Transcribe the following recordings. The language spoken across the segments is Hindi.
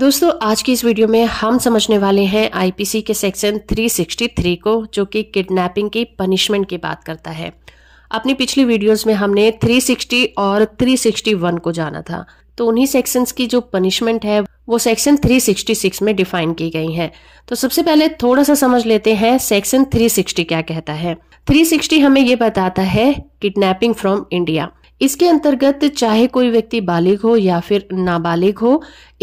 दोस्तों आज की इस वीडियो में हम समझने वाले हैं आईपीसी के सेक्शन 363 को जो कि किडनैपिंग की पनिशमेंट की बात करता है अपनी पिछली वीडियोस में हमने 360 और 361 को जाना था तो उन्हीं सेक्शंस की जो पनिशमेंट है वो सेक्शन 366 में डिफाइन की गई है तो सबसे पहले थोड़ा सा समझ लेते हैं सेक्शन 360 क्या कहता है 360 हमें ये बताता है किडनैपिंग फ्रॉम इंडिया इसके अंतर्गत चाहे कोई व्यक्ति बालिग हो या फिर नाबालिग हो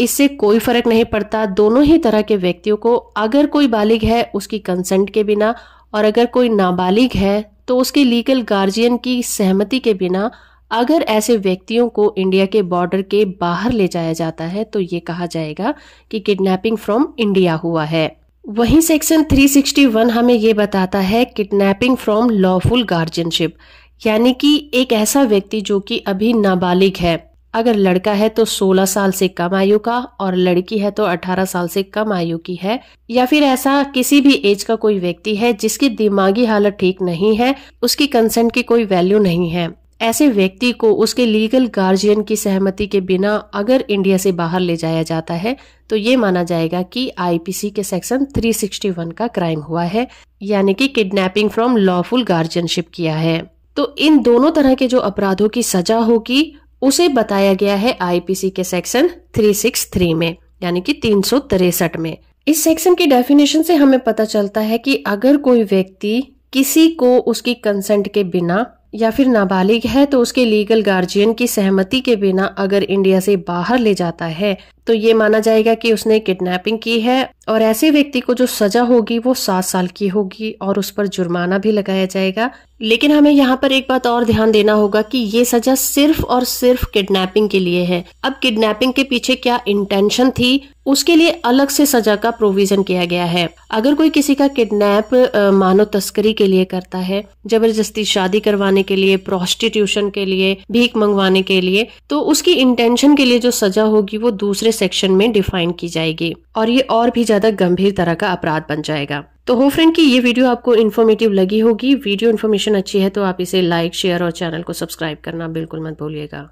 इससे कोई फर्क नहीं पड़ता दोनों ही तरह के व्यक्तियों को अगर कोई बालिग है उसकी कंसेंट के बिना और अगर कोई नाबालिग है तो उसके लीगल गार्जियन की सहमति के बिना अगर ऐसे व्यक्तियों को इंडिया के बॉर्डर के बाहर ले जाया जाता है तो ये कहा जाएगा कि किडनैपिंग फ्रॉम इंडिया हुआ है वहीं सेक्शन 361 हमें ये बताता है किडनैपिंग फ्रॉम लॉफुल गार्जियनशिप यानी कि एक ऐसा व्यक्ति जो कि अभी नाबालिग है अगर लड़का है तो 16 साल से कम आयु का और लड़की है तो 18 साल से कम आयु की है या फिर ऐसा किसी भी एज का कोई व्यक्ति है जिसकी दिमागी हालत ठीक नहीं है उसकी कंसेंट की कोई वैल्यू नहीं है ऐसे व्यक्ति को उसके लीगल गार्जियन की सहमति के बिना अगर इंडिया से बाहर ले जाया जाता है तो ये माना जाएगा कि आईपीसी के सेक्शन 361 का क्राइम हुआ है यानी कि किडनैपिंग फ्रॉम लॉफुल गार्जियनशिप किया है तो इन दोनों तरह के जो अपराधों की सजा होगी उसे बताया गया है आईपीसी के सेक्शन 363 में यानी कि तीन में इस सेक्शन की डेफिनेशन से हमें पता चलता है कि अगर कोई व्यक्ति किसी को उसकी कंसेंट के बिना या फिर नाबालिग है तो उसके लीगल गार्जियन की सहमति के बिना अगर इंडिया से बाहर ले जाता है तो ये माना जाएगा कि उसने किडनैपिंग की है और ऐसे व्यक्ति को जो सजा होगी वो सात साल की होगी और उस पर जुर्माना भी लगाया जाएगा लेकिन हमें यहाँ पर एक बात और ध्यान देना होगा कि ये सजा सिर्फ और सिर्फ किडनैपिंग के लिए है अब किडनैपिंग के पीछे क्या इंटेंशन थी उसके लिए अलग से सजा का प्रोविजन किया गया है अगर कोई किसी का किडनैप मानव तस्करी के लिए करता है जबरदस्ती शादी करवाने के लिए प्रोस्टिट्यूशन के लिए भीख मंगवाने के लिए तो उसकी इंटेंशन के लिए जो सजा होगी वो दूसरे सेक्शन में डिफाइन की जाएगी और ये और भी ज्यादा ज्यादा गंभीर तरह का अपराध बन जाएगा तो हो फ्रेंड की ये वीडियो आपको इन्फॉर्मेटिव लगी होगी वीडियो इन्फॉर्मेशन अच्छी है तो आप इसे लाइक शेयर और चैनल को सब्सक्राइब करना बिल्कुल मत भूलिएगा